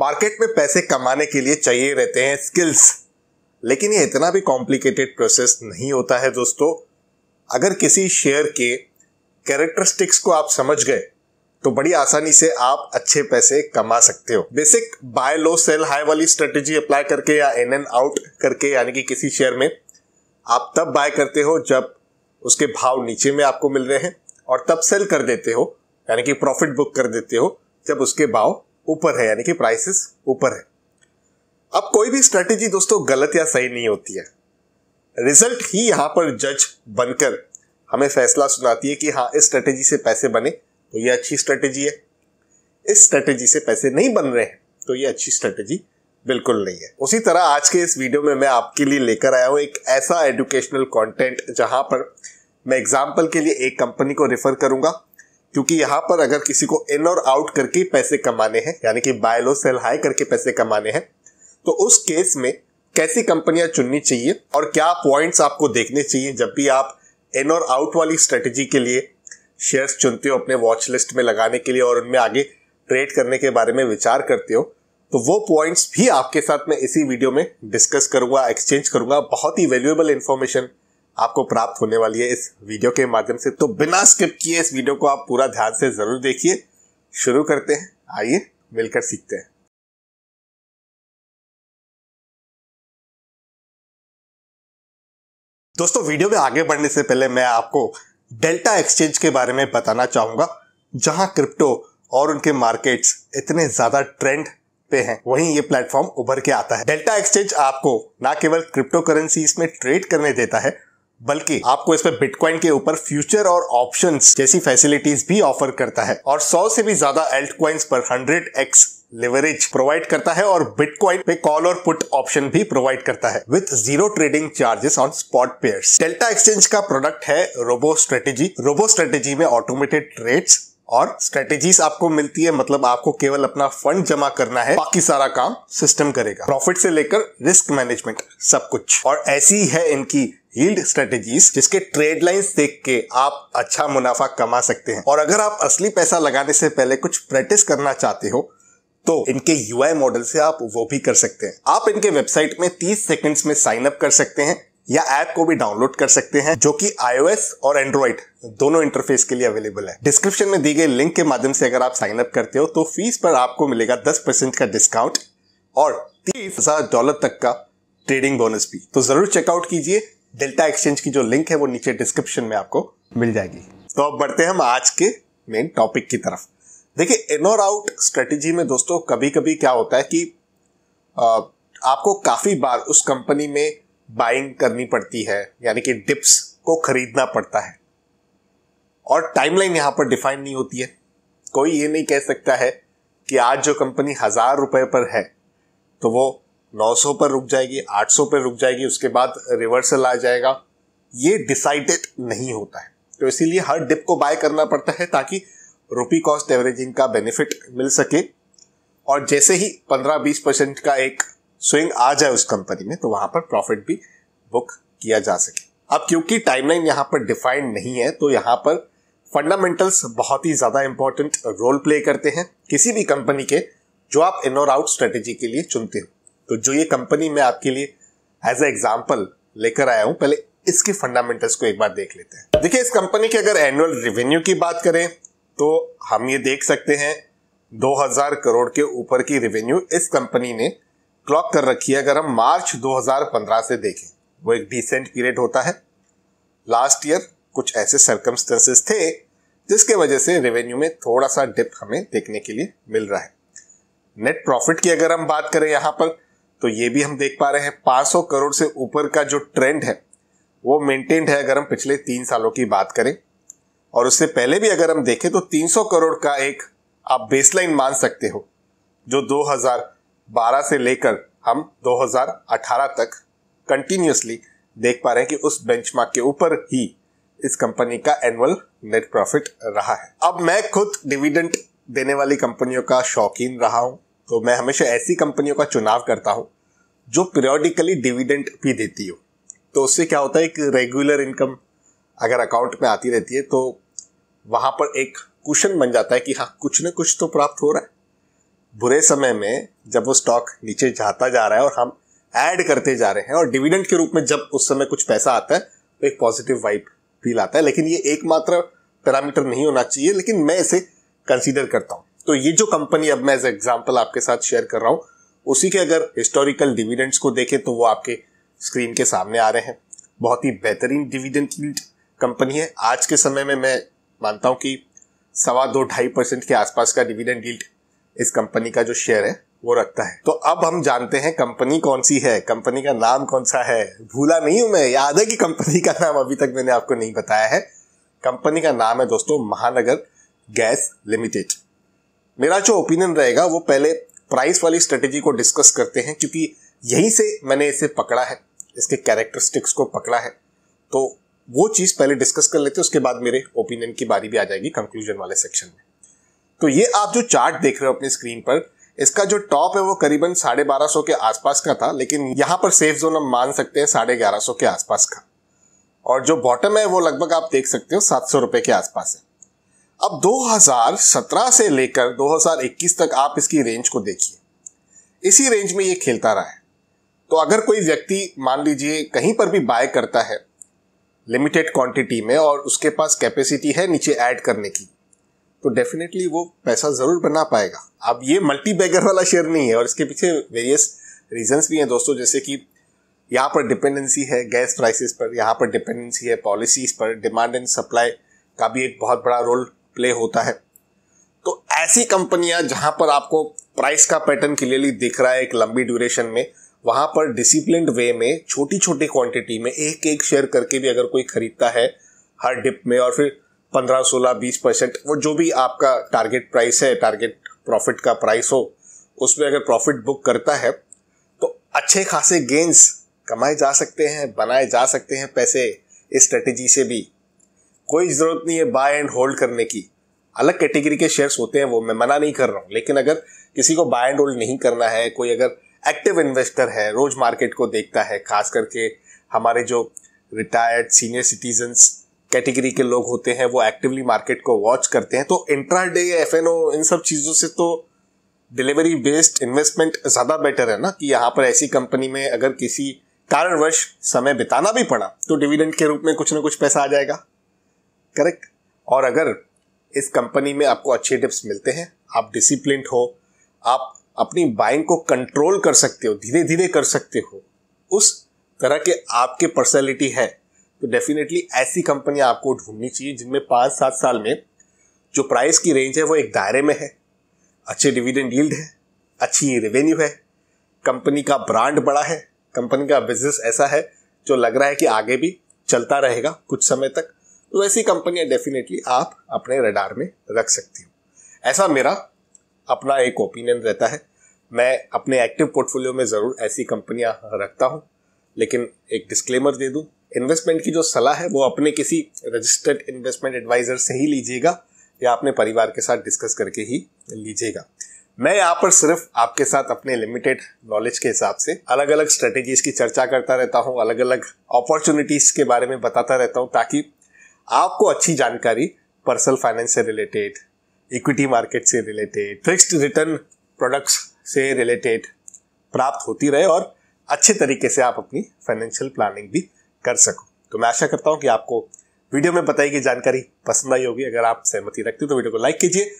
market में पैसे कमाने के लिए चाहिए रहते हैं स्किल्स लेकिन ये इतना भी कॉम्प्लिकेटेड प्रोसेस नहीं होता है दोस्तों अगर किसी शेयर के कैरेक्टरिस्टिक्स को आप समझ गए तो बड़ी आसानी से आप अच्छे पैसे कमा सकते हो basic buy low sell high वाली स्ट्रेटेजी अप्लाई करके या इन एंड आउट करके यानी कि किसी शेयर में आप तब बाय करते हो जब उसके भाव नीचे में आपको मिल रहे हैं और तब सेल कर देते हो यानी कि प्रॉफिट बुक कर देते हो जब उसके भाव ऊपर है यानी कि प्राइसेस ऊपर है अब कोई भी स्ट्रेटेजी दोस्तों गलत या सही नहीं होती है रिजल्ट ही यहां पर जज बनकर हमें फैसला सुनाती है कि हाँ इस स्ट्रेटेजी से पैसे बने तो ये अच्छी स्ट्रेटेजी है इस स्ट्रेटेजी से पैसे नहीं बन रहे हैं तो ये अच्छी स्ट्रेटेजी बिल्कुल नहीं है उसी तरह आज के इस वीडियो में मैं आपके लिए लेकर आया हूं एक ऐसा एजुकेशनल कंटेंट जहां पर मैं एग्जाम्पल के लिए एक कंपनी को रेफर करूंगा क्योंकि यहां पर अगर किसी को इन और आउट करके पैसे कमाने हैं यानी कि बाय लो सेल हाई करके पैसे कमाने हैं तो उस केस में कैसी कंपनियां चुननी चाहिए और क्या पॉइंट्स आपको देखने चाहिए जब भी आप इन और आउट वाली स्ट्रेटेजी के लिए शेयर्स चुनते हो अपने वॉच लिस्ट में लगाने के लिए और उनमें आगे ट्रेड करने के बारे में विचार करते हो तो वो पॉइंट्स भी आपके साथ मैं इसी वीडियो में डिस्कस करूंगा एक्सचेंज करूंगा बहुत ही वैल्यूएबल इन्फॉर्मेशन आपको प्राप्त होने वाली है इस वीडियो के माध्यम से तो बिना स्किप किए इस वीडियो को आप पूरा ध्यान से ज़रूर देखिए शुरू करते हैं आइए मिलकर सीखते हैं दोस्तों वीडियो में आगे बढ़ने से पहले मैं आपको डेल्टा एक्सचेंज के बारे में बताना चाहूंगा जहां क्रिप्टो और उनके मार्केट्स इतने ज़्यादा ट्रेंड पे हैं वहीं ये प्लेटफॉर्म उभर के आता है डेल्टा एक्सचेंज आपको ना केवल क्रिप्टो करेंसी में ट्रेड करने देता है बल्कि आपको इसमें बिटकॉइन के ऊपर फ्यूचर और ऑप्शंस जैसी फैसिलिटीज भी ऑफर करता है और 100 से भी ज्यादा एल्ट क्वाइंस पर 100x लेवरेज प्रोवाइड करता है और बिटकॉइन पे कॉल और पुट ऑप्शन भी प्रोवाइड करता है with zero trading charges on spot pairs Delta Exchange का प्रोडक्ट है रोबो स्ट्रेटेजी रोबो स्ट्रेटेजी में ऑटोमेटेड ट्रेड्स और स्ट्रेटेजीज आपको मिलती है मतलब आपको केवल अपना फंड जमा करना है बाकी सारा काम सिस्टम करेगा प्रॉफिट से लेकर रिस्क मैनेजमेंट सब कुछ और ऐसी है इनकी यील्ड स्ट्रेटेजीज जिसके ट्रेड लाइंस देख के आप अच्छा मुनाफा कमा सकते हैं और अगर आप असली पैसा लगाने से पहले कुछ प्रैक्टिस करना चाहते हो तो इनके यू मॉडल से आप वो भी कर सकते हैं आप इनके वेबसाइट में 30 सेकंड्स में साइन अप कर सकते हैं या ऐप को भी डाउनलोड कर सकते हैं जो कि आईओएस और एंड्रॉइड दोनों इंटरफेस के लिए अवेलेबल है डिस्क्रिप्शन में दी गई लिंक के माध्यम से अगर आप साइन अप करते हो तो फीस पर आपको मिलेगा दस परसेंट का डिस्काउंट और तीस हजार डॉलर तक का ट्रेडिंग बोनस भी तो जरूर चेकआउट कीजिए डेल्टा एक्सचेंज की जो लिंक है वो नीचे डिस्क्रिप्शन में आपको मिल जाएगी तो अब बढ़ते हैं हम आज के मेन टॉपिक की तरफ देखिए इन और आउट स्ट्रेटेजी में दोस्तों कभी कभी क्या होता है कि आपको काफ़ी बार उस कंपनी में बाइंग करनी पड़ती है यानी कि डिप्स को खरीदना पड़ता है और टाइमलाइन यहां पर डिफाइन नहीं होती है कोई ये नहीं कह सकता है कि आज जो कंपनी हजार रुपए पर है तो वो 900 पर रुक जाएगी 800 पर रुक जाएगी उसके बाद रिवर्सल आ जाएगा ये डिसाइडेड नहीं होता है तो इसीलिए हर डिप को बाय करना पड़ता है ताकि रुपी कॉस्ट एवरेजिंग का बेनिफिट मिल सके और जैसे ही 15-20 परसेंट का एक स्विंग आ जाए उस कंपनी में तो वहां पर प्रॉफिट भी बुक किया जा सके अब क्योंकि टाइमलाइन यहां पर डिफाइंड नहीं है तो यहां पर फंडामेंटल्स बहुत ही ज़्यादा इंपॉर्टेंट रोल प्ले करते हैं किसी भी कंपनी के जो आप इन और आउट स्ट्रेटेजी के लिए चुनते हो तो जो ये कंपनी मैं आपके लिए एज ए एग्जाम्पल लेकर आया हूं पहले इसके फंडामेंटल्स को एक बार देख लेते हैं देखिए इस कंपनी के अगर एनुअल रिवेन्यू की बात करें तो हम ये देख सकते हैं 2000 करोड़ के ऊपर की रिवेन्यू इस कंपनी ने क्लॉक कर रखी है अगर हम मार्च 2015 से देखें वो एक डिसेंट पीरियड होता है लास्ट ईयर कुछ ऐसे सर्कमस्टेंसेस थे जिसके वजह से रेवेन्यू में थोड़ा सा डिप हमें देखने के लिए मिल रहा है नेट प्रॉफिट की अगर हम बात करें यहां पर तो ये भी हम देख पा रहे हैं 500 करोड़ से ऊपर का जो ट्रेंड है वो मेंटेन्ड है अगर हम पिछले तीन सालों की बात करें और उससे पहले भी अगर हम देखें तो 300 करोड़ का एक आप बेसलाइन मान सकते हो जो 2012 से लेकर हम 2018 तक कंटिन्यूसली देख पा रहे हैं कि उस बेंचमार्क के ऊपर ही इस कंपनी का एनुअल नेट प्रॉफिट रहा है अब मैं खुद डिविडेंट देने वाली कंपनियों का शौकीन रहा हूं तो मैं हमेशा ऐसी कंपनियों का चुनाव करता हूँ जो पीरियोडिकली डिविडेंड भी देती हो तो उससे क्या होता है एक रेगुलर इनकम अगर अकाउंट में आती रहती है तो वहां पर एक क्वेश्चन बन जाता है कि हाँ कुछ न कुछ तो प्राप्त हो रहा है बुरे समय में जब वो स्टॉक नीचे जाता जा रहा है और हम ऐड करते जा रहे हैं और डिविडेंड के रूप में जब उस समय कुछ पैसा आता है तो एक पॉजिटिव वाइब फील आता है लेकिन ये एकमात्र पैरामीटर नहीं होना चाहिए लेकिन मैं इसे कंसीडर करता हूँ तो ये जो कंपनी अब मैं एज एग्जाम्पल आपके साथ शेयर कर रहा हूँ उसी के अगर हिस्टोरिकल डिविडेंड्स को देखें तो वो आपके स्क्रीन के सामने आ रहे हैं बहुत ही बेहतरीन डिविडेंड कंपनी है आज के समय में मैं मानता हूं कि सवा दो ढाई परसेंट के आसपास का डिविडेंड डील्ड इस कंपनी का जो शेयर है वो रखता है तो अब हम जानते हैं कंपनी कौन सी है कंपनी का नाम कौन सा है भूला नहीं हूं मैं याद है कि कंपनी का नाम अभी तक मैंने आपको नहीं बताया है कंपनी का नाम है दोस्तों महानगर गैस लिमिटेड मेरा जो ओपिनियन रहेगा वो पहले प्राइस वाली स्ट्रेटेजी को डिस्कस करते हैं क्योंकि यहीं से मैंने इसे पकड़ा है इसके कैरेक्टरिस्टिक्स को पकड़ा है तो वो चीज़ पहले डिस्कस कर लेते हैं उसके बाद मेरे ओपिनियन की बारी भी आ जाएगी कंक्लूजन वाले सेक्शन में तो ये आप जो चार्ट देख रहे हो अपनी स्क्रीन पर इसका जो टॉप है वो करीबन साढ़े बारह सौ के आसपास का था लेकिन यहाँ पर सेफ जोन हम मान सकते हैं साढ़े ग्यारह सौ के आसपास का और जो बॉटम है वो लगभग आप देख सकते हो सात सौ रुपए के आसपास है अब 2017 से लेकर 2021 तक आप इसकी रेंज को देखिए इसी रेंज में ये खेलता रहा है तो अगर कोई व्यक्ति मान लीजिए कहीं पर भी बाय करता है लिमिटेड क्वांटिटी में और उसके पास कैपेसिटी है नीचे ऐड करने की तो डेफिनेटली वो पैसा ज़रूर बना पाएगा अब ये मल्टी बैगर वाला शेयर नहीं है और इसके पीछे वेरियस रीजंस भी हैं दोस्तों जैसे कि यहाँ पर डिपेंडेंसी है गैस प्राइसेस पर यहाँ पर डिपेंडेंसी है पॉलिसीज़ पर डिमांड एंड सप्लाई का भी एक बहुत बड़ा रोल प्ले होता है तो ऐसी कंपनियां जहां पर आपको प्राइस का पैटर्न क्लियरली दिख रहा है एक लंबी ड्यूरेशन में वहां पर डिसिप्लिन वे में छोटी छोटी क्वांटिटी में एक एक शेयर करके भी अगर कोई खरीदता है हर डिप में और फिर पंद्रह सोलह बीस परसेंट वो जो भी आपका टारगेट प्राइस है टारगेट प्रॉफिट का प्राइस हो उसमें अगर प्रॉफिट बुक करता है तो अच्छे खासे गेंस कमाए जा सकते हैं बनाए जा सकते हैं पैसे इस स्ट्रेटेजी से भी कोई ज़रूरत नहीं है बाय एंड होल्ड करने की अलग कैटेगरी के शेयर्स होते हैं वो मैं मना नहीं कर रहा हूँ लेकिन अगर किसी को बाय एंड होल्ड नहीं करना है कोई अगर एक्टिव इन्वेस्टर है रोज मार्केट को देखता है खास करके हमारे जो रिटायर्ड सीनियर सिटीजन्स कैटेगरी के लोग होते हैं वो एक्टिवली मार्केट को वॉच करते हैं तो इंट्रा डे एफ इन सब चीज़ों से तो डिलीवरी बेस्ड इन्वेस्टमेंट ज़्यादा बेटर है ना कि यहाँ पर ऐसी कंपनी में अगर किसी कारणवश समय बिताना भी पड़ा तो डिविडेंड के रूप में कुछ ना कुछ पैसा आ जाएगा करेक्ट और अगर इस कंपनी में आपको अच्छे टिप्स मिलते हैं आप डिसिप्लिन हो आप अपनी बाइंग को कंट्रोल कर सकते हो धीरे धीरे कर सकते हो उस तरह के आपके पर्सनैलिटी है तो डेफिनेटली ऐसी कंपनियां आपको ढूंढनी चाहिए जिनमें पाँच सात साल में जो प्राइस की रेंज है वो एक दायरे में है अच्छे डिविडेंड यील्ड है अच्छी रेवेन्यू है कंपनी का ब्रांड बड़ा है कंपनी का बिजनेस ऐसा है जो लग रहा है कि आगे भी चलता रहेगा कुछ समय तक तो ऐसी कंपनियां डेफिनेटली आप अपने रडार में रख सकती हो ऐसा मेरा अपना एक ओपिनियन रहता है मैं अपने एक्टिव पोर्टफोलियो में ज़रूर ऐसी कंपनियां रखता हूं लेकिन एक डिस्क्लेमर दे दूं इन्वेस्टमेंट की जो सलाह है वो अपने किसी रजिस्टर्ड इन्वेस्टमेंट एडवाइज़र से ही लीजिएगा या अपने परिवार के साथ डिस्कस करके ही लीजिएगा मैं यहाँ पर सिर्फ आपके साथ अपने लिमिटेड नॉलेज के हिसाब से अलग अलग स्ट्रेटेजीज की चर्चा करता रहता हूँ अलग अलग अपॉर्चुनिटीज के बारे में बताता रहता हूँ ताकि आपको अच्छी जानकारी पर्सनल फाइनेंस से रिलेटेड इक्विटी मार्केट से रिलेटेड फिक्स्ड रिटर्न प्रोडक्ट्स से रिलेटेड प्राप्त होती रहे और अच्छे तरीके से आप अपनी फाइनेंशियल प्लानिंग भी कर सको तो मैं आशा करता हूँ कि आपको वीडियो में बताई गई जानकारी पसंद आई होगी अगर आप सहमति रखते हो तो वीडियो को लाइक कीजिए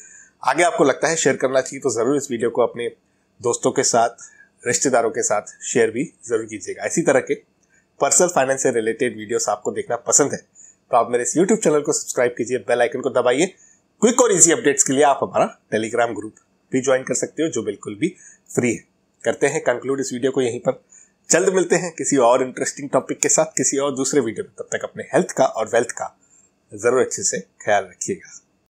आगे आपको लगता है शेयर करना चाहिए तो ज़रूर इस वीडियो को अपने दोस्तों के साथ रिश्तेदारों के साथ शेयर भी ज़रूर कीजिएगा इसी तरह के पर्सनल फाइनेंस से रिलेटेड वीडियोस आपको देखना पसंद है तो आप मेरे इस यूट्यूब चैनल को सब्सक्राइब कीजिए बेल आइकन को दबाइए क्विक और इजी अपडेट्स के लिए आप हमारा टेलीग्राम ग्रुप भी ज्वाइन कर सकते हो जो बिल्कुल भी फ्री है करते हैं कंक्लूड इस वीडियो को यहीं पर जल्द मिलते हैं किसी और इंटरेस्टिंग टॉपिक के साथ किसी और दूसरे वीडियो में तब तक अपने हेल्थ का और वेल्थ का ज़रूर अच्छे से ख्याल रखिएगा